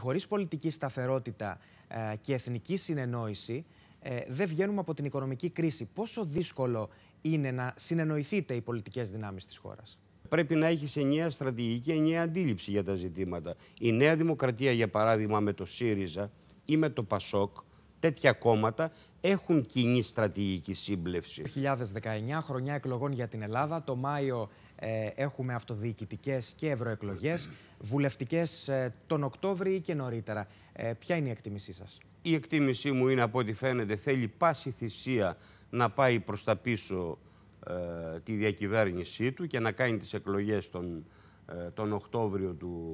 χωρίς πολιτική σταθερότητα ε, και εθνική συνεννόηση ε, δεν βγαίνουμε από την οικονομική κρίση. Πόσο δύσκολο είναι να συνεννοηθείτε οι πολιτικές δυνάμεις της χώρας. Πρέπει να έχεις ενιαία στρατηγική, ενιαία αντίληψη για τα ζητήματα. Η Νέα Δημοκρατία, για παράδειγμα, με το ΣΥΡΙΖΑ ή με το ΠΑΣΟΚ, τέτοια κόμματα έχουν κοινή στρατηγική σύμπλευση. 2019, χρονιά εκλογών για την Ελλάδα, το Μάιο ε, έχουμε αυτοδιοικητικές και ευρωεκλογές, βουλευτικές ε, τον Οκτώβριο ε, η εκτίμησή σας, Η εκτίμησή μου είναι από ό,τι φαίνεται θέλει πάση θυσία να πάει προς τα πίσω τη διακυβέρνησή του και να κάνει τις εκλογές τον, τον Οκτώβριο του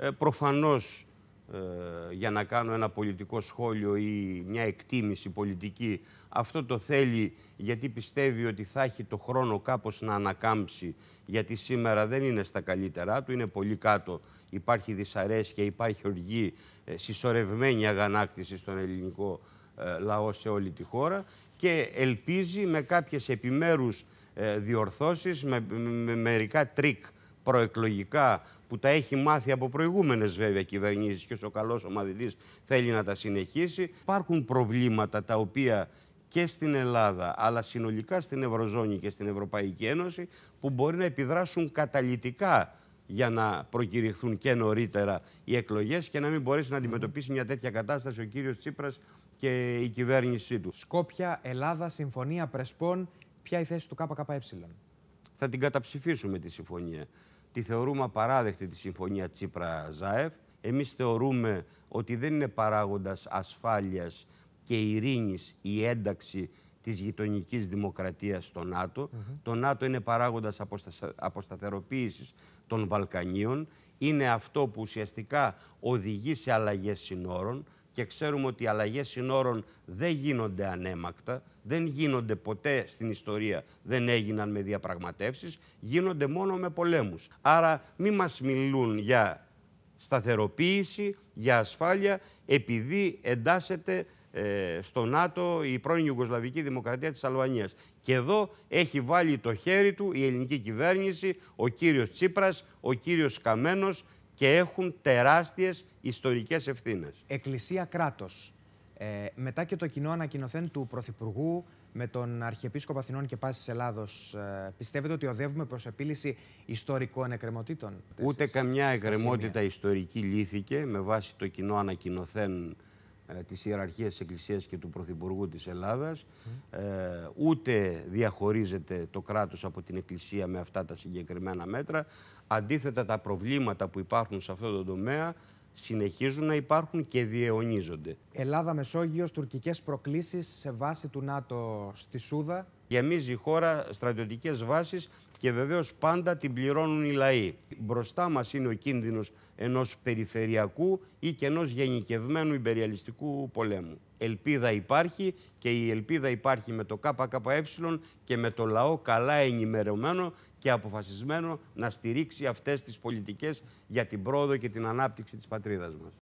2019. προφανώς ε, για να κάνω ένα πολιτικό σχόλιο ή μια εκτίμηση πολιτική. Αυτό το θέλει γιατί πιστεύει ότι θα έχει το χρόνο κάπως να ανακάμψει, γιατί σήμερα δεν είναι στα καλύτερά του, είναι πολύ κάτω. Υπάρχει δυσαρέσκεια, υπάρχει οργή, ε, συσσωρευμένη αγανάκτηση στον ελληνικό ε, λαό σε όλη τη χώρα και ελπίζει με κάποιες επιμέρους διορθώσεις, με, με μερικά τρίκ προεκλογικά που τα έχει μάθει από προηγούμενες βέβαια κυβερνήσεις και ο καλό ομαδητή θέλει να τα συνεχίσει. Υπάρχουν προβλήματα τα οποία και στην Ελλάδα, αλλά συνολικά στην Ευρωζώνη και στην Ευρωπαϊκή Ένωση, που μπορεί να επιδράσουν καταλητικά για να προκηρυχθούν και νωρίτερα οι εκλογές και να μην μπορέσει να αντιμετωπίσει μια τέτοια κατάσταση ο κύριος Τσίπρας και η κυβέρνησή του. Σκόπια, Ελλάδα, Συμφωνία Πρεσπών, ποια η θέση του ΚΚΕ. Θα την καταψηφίσουμε τη συμφωνία τη θεωρούμε απαράδεκτη τη συμφωνία Τσίπρα-Ζάεφ. Εμείς θεωρούμε ότι δεν είναι παράγοντας ασφάλειας και ειρήνης η ένταξη της γειτονικής δημοκρατίας στο ΝΑΤΟ. Το ΝΑΤΟ είναι παράγοντας αποσταθεροποίησης των Βαλκανίων. Είναι αυτό που ουσιαστικά οδηγεί σε αλλαγές συνόρων και ξέρουμε ότι οι αλλαγές συνόρων δεν γίνονται ανέμακτα, δεν γίνονται ποτέ στην ιστορία, δεν έγιναν με διαπραγματεύσεις, γίνονται μόνο με πολέμους. Άρα, μη μας μιλούν για σταθεροποίηση, για ασφάλεια, επειδή εντάσσεται ε, στο ΝΑΤΟ η πρώην Ιουγκοσλαβική Δημοκρατία της Αλβανίας. Και εδώ έχει βάλει το χέρι του η ελληνική κυβέρνηση, ο κύριος Τσίπρας, ο κύριος Καμένος, και έχουν τεράστιες ιστορικές ευθύνες. Εκκλησία κράτος. Ε, μετά και το κοινό ανακοινωθέν του Πρωθυπουργού με τον Αρχιεπίσκοπο Αθηνών και Πάσης Ελλάδος, ε, πιστεύετε ότι οδεύουμε προς επίλυση ιστορικών εκκρεμωτήτων. Ούτε καμιά εκκρεμότητα ιστορική λύθηκε με βάση το κοινό ανακοινωθέν ε, της ιεραρχίας της Εκκλησίας και του Πρωθυπουργού της Ελλάδας, ε, ούτε διαχωρίζεται το κράτος από την Εκκλησία με αυτά τα συγκεκριμένα μέτρα. Αντίθετα, τα προβλήματα που υπάρχουν σε αυτό το τομέα συνεχίζουν να υπάρχουν και διαιωνίζονται. Ελλάδα-Μεσόγειος, τουρκικές προκλήσεις σε βάση του ΝΑΤΟ στη Σούδα. Γεμίζει η χώρα στρατιωτικές βάσεις και βεβαίως πάντα την πληρώνουν οι λαοί. Μπροστά μας είναι ο κίνδυνος ενός περιφερειακού ή και ενός γενικευμένου υπεριαλιστικού πολέμου. Ελπίδα υπάρχει και η ελπίδα υπάρχει με το ΚΚΕ και με το λαό καλά ενημερωμένο και αποφασισμένο να στηρίξει αυτές τις πολιτικές για την πρόοδο και την ανάπτυξη της πατρίδας μας.